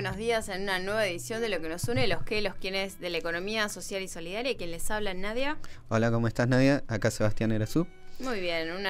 buenos días en una nueva edición de Lo que nos une, los que, los quienes de la economía social y solidaria. Quien les habla, Nadia. Hola, ¿cómo estás, Nadia? Acá Sebastián Erasú. Muy bien, un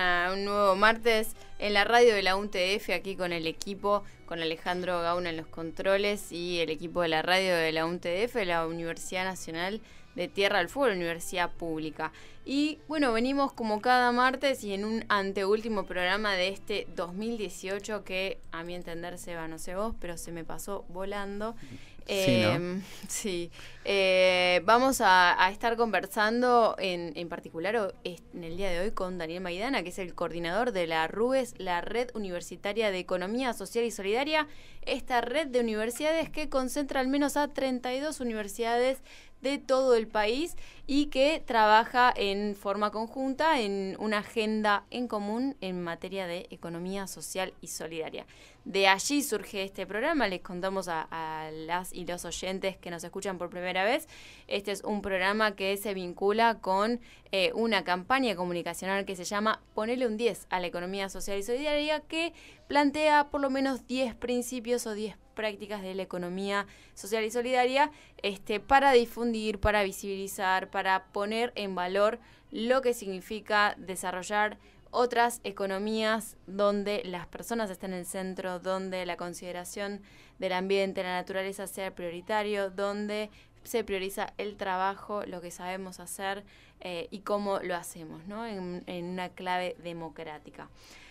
nuevo martes en la radio de la UNTF, aquí con el equipo, con Alejandro Gauna en los controles y el equipo de la radio de la UNTF, la Universidad Nacional de Tierra del Fuego, Universidad Pública. Y bueno, venimos como cada martes y en un anteúltimo programa de este 2018 que a mi entender se va, no sé vos, pero se me pasó volando. sí, em, eh, vamos a, estar conversando en, en particular en el día de hoy con Daniel Maidana, que es el coordinador de la RUES, la Red Universitaria de Economía Social y Solidaria, esta red de universidades que concentra al menos a 32 universidades de todo el país y que trabaja en forma conjunta en una agenda en común en materia de economía social y solidaria. De allí surge este programa, les contamos a, las y los oyentes que nos escuchan por primera vez, este es un programa que se vincula con eh, una campaña comunicacional que se llama Ponerle un 10 a la economía social y solidaria que plantea por lo menos 10 principios o 10 prácticas de la economía social y solidaria este, para difundir, para visibilizar, para poner en valor lo que significa desarrollar otras economías donde las personas estén en el centro, donde la consideración del ambiente, la naturaleza sea prioritario, donde se prioriza el trabajo, lo que sabemos hacer eh, y cómo lo hacemos, ¿no? En, una clave democrática.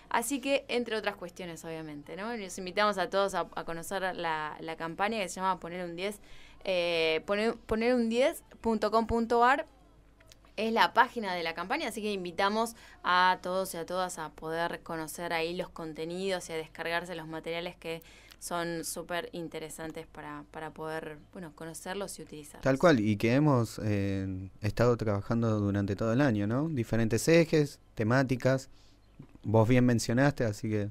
Así que, entre otras cuestiones, obviamente, ¿no? invitamos a todos a, conocer la, campaña que se llama Poner un 10, eh, poner, poner un 10.com.ar es la página de la campaña, así que invitamos a todos y a todas a poder conocer ahí los contenidos y a descargarse los materiales que son súper interesantes para, para poder bueno, conocerlos y utilizarlos. Tal cual, y que hemos eh, estado trabajando durante todo el año, ¿no? Diferentes ejes, temáticas, vos bien mencionaste, así que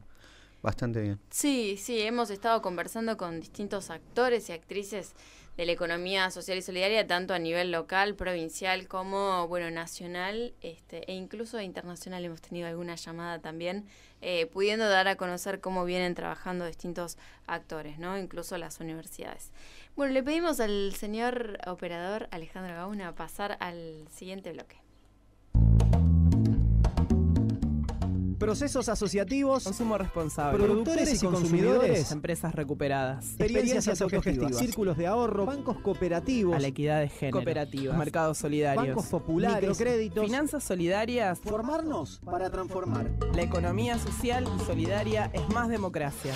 bastante bien. Sí, sí, hemos estado conversando con distintos actores y actrices de la economía social y solidaria, tanto a nivel local, provincial, como bueno, nacional, este, e incluso internacional hemos tenido alguna llamada también, eh, pudiendo dar a conocer cómo vienen trabajando distintos actores, ¿no? Incluso las universidades. Bueno, le pedimos al señor operador Alejandro Gauna pasar al siguiente bloque. Procesos asociativos. Consumo responsable. Productores y consumidores. Empresas recuperadas. Experiencias, autogestivas, Círculos de ahorro. Bancos cooperativos. A la equidad de género. Cooperativas. Mercados solidarios. Bancos populares. Microcréditos. Finanzas solidarias. Formarnos para transformar. La economía social y solidaria es más democracia.